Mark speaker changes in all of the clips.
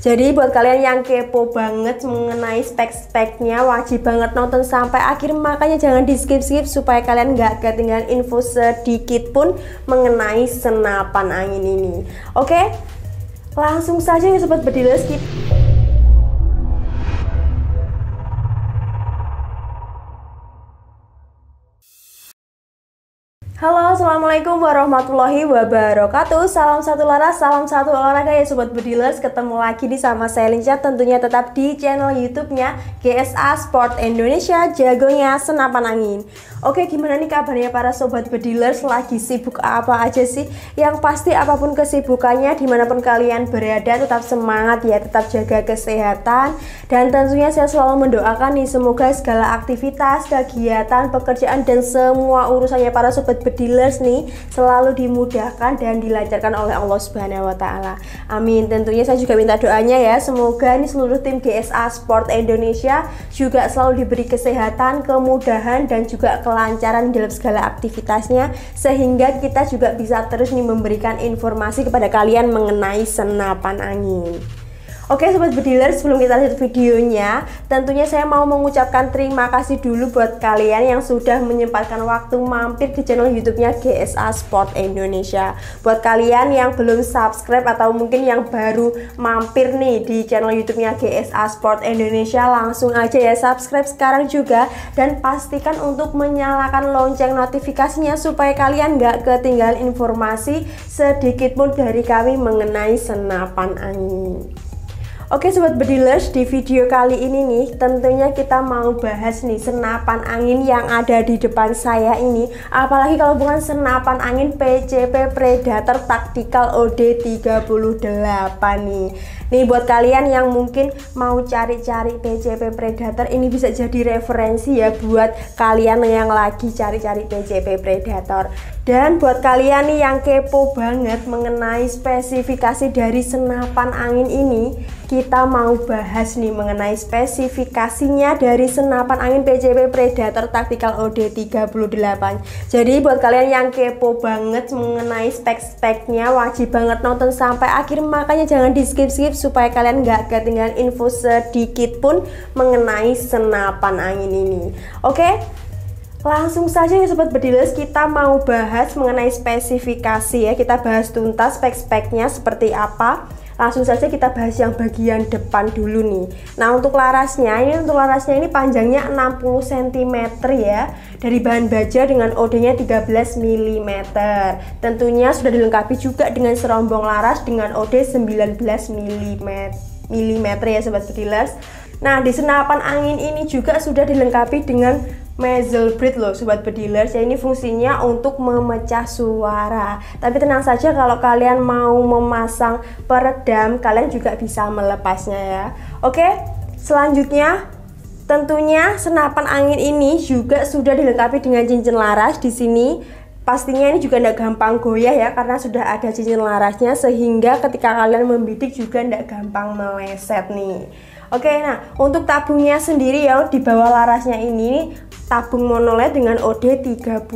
Speaker 1: Jadi buat kalian yang kepo banget mengenai spek-speknya wajib banget nonton sampai akhir makanya jangan di skip-skip supaya kalian nggak ketinggalan info sedikit pun mengenai senapan angin ini. Oke, langsung saja ya sobat berdiri skip. Halo, Assalamualaikum warahmatullahi wabarakatuh Salam satu laras, salam satu olahraga ya Sobat pedilers Ketemu lagi di sama saya Linca tentunya tetap di channel YouTube-nya GSA Sport Indonesia Jagonya Senapan Angin Oke, gimana nih kabarnya para Sobat pedilers Lagi sibuk apa aja sih? Yang pasti apapun kesibukannya dimanapun kalian berada Tetap semangat ya, tetap jaga kesehatan Dan tentunya saya selalu mendoakan nih Semoga segala aktivitas, kegiatan, pekerjaan dan semua urusannya para Sobat Bediles bedilers nih selalu dimudahkan dan dilancarkan oleh Allah Subhanahu wa taala. Amin. Tentunya saya juga minta doanya ya. Semoga ini seluruh tim GSA Sport Indonesia juga selalu diberi kesehatan, kemudahan dan juga kelancaran dalam segala aktivitasnya sehingga kita juga bisa terus nih memberikan informasi kepada kalian mengenai senapan angin. Oke sobat bediler sebelum kita lihat videonya Tentunya saya mau mengucapkan terima kasih dulu buat kalian yang sudah menyempatkan waktu mampir di channel youtube-nya GSA Sport Indonesia Buat kalian yang belum subscribe atau mungkin yang baru mampir nih di channel youtube-nya GSA Sport Indonesia Langsung aja ya subscribe sekarang juga Dan pastikan untuk menyalakan lonceng notifikasinya supaya kalian gak ketinggalan informasi sedikit pun dari kami mengenai senapan angin Oke sobat bedilers, di video kali ini nih tentunya kita mau bahas nih senapan angin yang ada di depan saya ini apalagi kalau bukan senapan angin PCP Predator Tactical OD38 nih. Nih buat kalian yang mungkin mau cari-cari PCP Predator ini bisa jadi referensi ya buat kalian yang lagi cari-cari PCP Predator. Dan buat kalian nih yang kepo banget mengenai spesifikasi dari senapan angin ini, kita mau bahas nih mengenai spesifikasinya dari senapan angin PCP Predator Tactical OD38. Jadi buat kalian yang kepo banget mengenai spek-speknya, wajib banget nonton sampai akhir, makanya jangan di skip-skip supaya kalian nggak ketinggalan info sedikit pun mengenai senapan angin ini. Oke, Langsung saja ya Sobat Bediles kita mau bahas mengenai spesifikasi ya Kita bahas tuntas spek-speknya seperti apa Langsung saja kita bahas yang bagian depan dulu nih Nah untuk larasnya ini untuk larasnya ini panjangnya 60 cm ya Dari bahan baja dengan OD-nya 13 mm Tentunya sudah dilengkapi juga dengan serombong laras dengan OD 19 mm mm ya sobat bediles Nah, di senapan angin ini juga sudah dilengkapi dengan Breed loh sobat bedilers ya ini fungsinya untuk memecah suara tapi tenang saja kalau kalian mau memasang peredam kalian juga bisa melepasnya ya oke selanjutnya tentunya senapan angin ini juga sudah dilengkapi dengan cincin laras di sini pastinya ini juga tidak gampang goyah ya karena sudah ada cincin larasnya sehingga ketika kalian membidik juga tidak gampang meleset nih Oke, nah untuk tabungnya sendiri ya di bawah larasnya ini tabung monolet dengan OD 38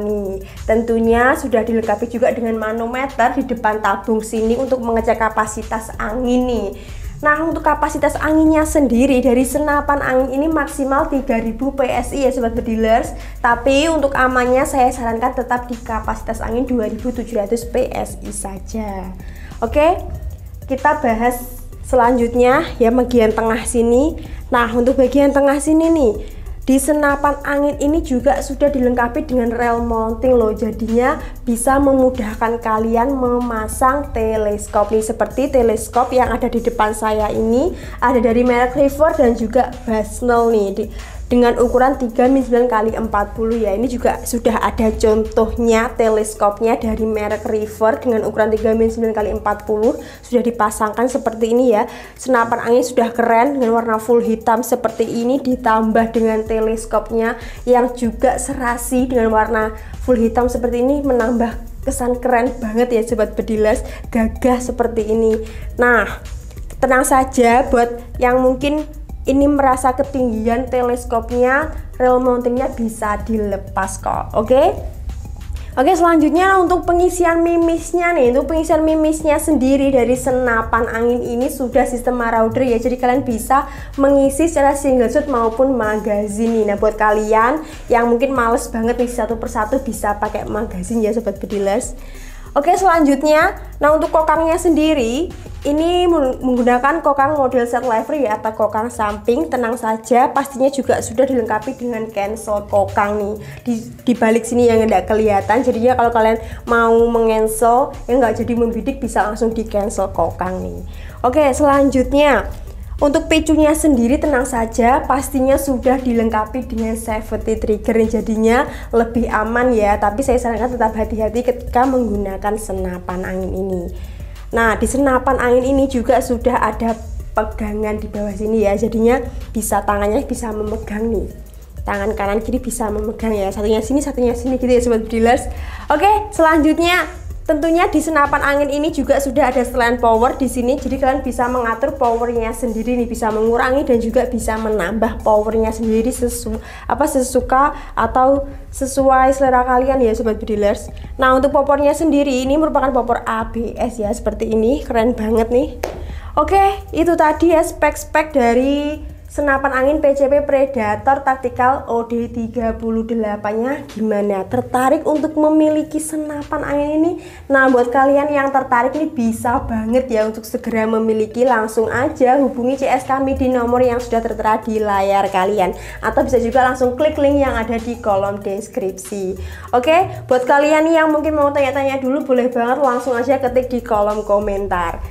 Speaker 1: nih. Tentunya sudah dilengkapi juga dengan manometer di depan tabung sini untuk mengecek kapasitas angin nih. Nah, untuk kapasitas anginnya sendiri dari senapan angin ini maksimal 3000 PSI ya sobat bedilers Tapi untuk amannya saya sarankan tetap di kapasitas angin 2700 PSI saja. Oke, kita bahas Selanjutnya ya bagian tengah sini. Nah, untuk bagian tengah sini nih di senapan angin ini juga sudah dilengkapi dengan rail mounting loh jadinya bisa memudahkan kalian memasang teleskop nih seperti teleskop yang ada di depan saya ini ada dari merek River dan juga Basnel nih dengan ukuran 3 min 9 kali 40 ya ini juga sudah ada contohnya teleskopnya dari merek River dengan ukuran 3 min 9 kali 40 sudah dipasangkan seperti ini ya senapan angin sudah keren dengan warna full hitam seperti ini ditambah dengan teleskopnya yang juga serasi dengan warna full hitam seperti ini menambah kesan keren banget ya sobat bedilas gagah seperti ini nah tenang saja buat yang mungkin ini merasa ketinggian teleskopnya rail mountingnya bisa dilepas kok oke okay? Oke selanjutnya untuk pengisian mimisnya nih Untuk pengisian mimisnya sendiri dari senapan angin ini sudah sistem marauder ya Jadi kalian bisa mengisi secara single shot maupun magazine nih Nah buat kalian yang mungkin males banget nih satu persatu bisa pakai magazine ya Sobat Bedilers Oke, selanjutnya, nah untuk kokangnya sendiri, ini menggunakan kokang model set livery ya, atau kokang samping tenang saja pastinya juga sudah dilengkapi dengan cancel kokang nih di, di balik sini yang tidak kelihatan jadinya kalau kalian mau mengensel yang nggak jadi membidik bisa langsung di cancel kokang nih oke selanjutnya untuk picunya sendiri tenang saja, pastinya sudah dilengkapi dengan safety trigger yang jadinya lebih aman ya. Tapi saya sarankan tetap hati-hati ketika menggunakan senapan angin ini. Nah, di senapan angin ini juga sudah ada pegangan di bawah sini ya. Jadinya bisa tangannya bisa memegang nih. Tangan kanan kiri bisa memegang ya. Satunya sini, satunya sini gitu ya sobat Brilers. Oke, selanjutnya Tentunya di senapan angin ini juga sudah ada selain power di sini, jadi kalian bisa mengatur powernya sendiri nih, bisa mengurangi dan juga bisa menambah powernya sendiri sesu apa sesuka atau sesuai selera kalian ya sobat bedilers. Nah untuk powernya sendiri ini merupakan popor ABS ya seperti ini, keren banget nih. Oke itu tadi ya spek-spek dari senapan angin PCP Predator Tactical OD38 nya gimana? Tertarik untuk memiliki senapan angin ini? Nah buat kalian yang tertarik ini bisa banget ya untuk segera memiliki langsung aja hubungi CS kami di nomor yang sudah tertera di layar kalian atau bisa juga langsung klik link yang ada di kolom deskripsi Oke, buat kalian yang mungkin mau tanya-tanya dulu boleh banget langsung aja ketik di kolom komentar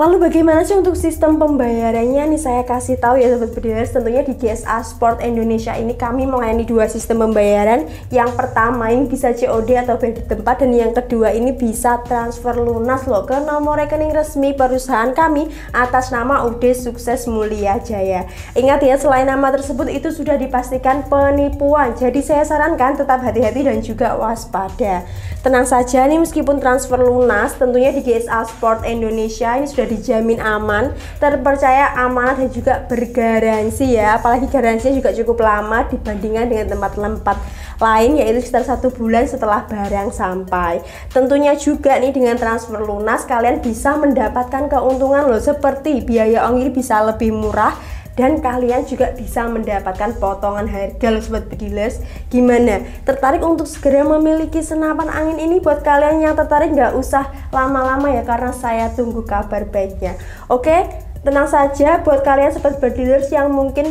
Speaker 1: Lalu bagaimana sih untuk sistem pembayarannya? Nih saya kasih tahu ya Sobat Bedilers, tentunya di GSA Sport Indonesia ini kami melayani dua sistem pembayaran. Yang pertama ini bisa COD atau bayar di tempat dan yang kedua ini bisa transfer lunas loh ke nomor rekening resmi perusahaan kami atas nama UD Sukses Mulia Jaya. Ingat ya, selain nama tersebut itu sudah dipastikan penipuan. Jadi saya sarankan tetap hati-hati dan juga waspada. Tenang saja nih meskipun transfer lunas tentunya di GSA Sport Indonesia ini sudah dijamin aman, terpercaya, aman dan juga bergaransi ya. Apalagi garansinya juga cukup lama dibandingkan dengan tempat-tempat lain yaitu sekitar satu bulan setelah barang sampai. Tentunya juga nih dengan transfer lunas kalian bisa mendapatkan keuntungan loh seperti biaya ongkir bisa lebih murah dan kalian juga bisa mendapatkan potongan harga loh sobat pedilers. gimana tertarik untuk segera memiliki senapan angin ini buat kalian yang tertarik nggak usah lama-lama ya karena saya tunggu kabar baiknya oke tenang saja buat kalian sobat pedilers yang mungkin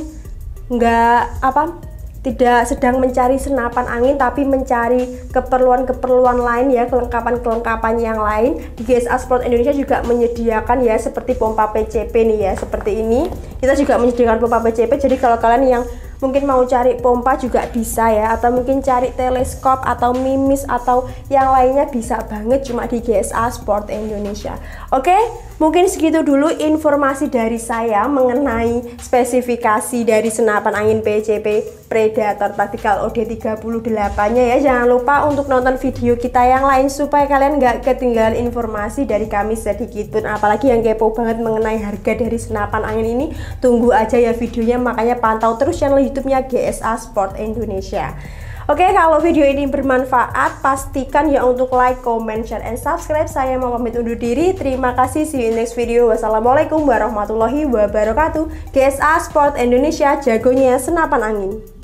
Speaker 1: nggak apa tidak sedang mencari senapan angin tapi mencari keperluan-keperluan lain ya kelengkapan-kelengkapan yang lain di GSA Sport Indonesia juga menyediakan ya seperti pompa PCP nih ya seperti ini kita juga menyediakan pompa PCP jadi kalau kalian yang mungkin mau cari pompa juga bisa ya atau mungkin cari teleskop atau mimis atau yang lainnya bisa banget cuma di GSA Sport Indonesia oke mungkin segitu dulu informasi dari saya mengenai spesifikasi dari senapan angin PCP Predator Tactical OD38 nya ya jangan lupa untuk nonton video kita yang lain supaya kalian nggak ketinggalan informasi dari kami sedikit pun apalagi yang kepo banget mengenai harga dari senapan angin ini tunggu aja ya videonya makanya pantau terus channel YouTube-nya GSA Sport Indonesia. Oke, kalau video ini bermanfaat, pastikan ya untuk like, comment, share, and subscribe. Saya mau pamit undur diri. Terima kasih. See you in next video. Wassalamualaikum warahmatullahi wabarakatuh. GSA Sport Indonesia, jagonya senapan angin.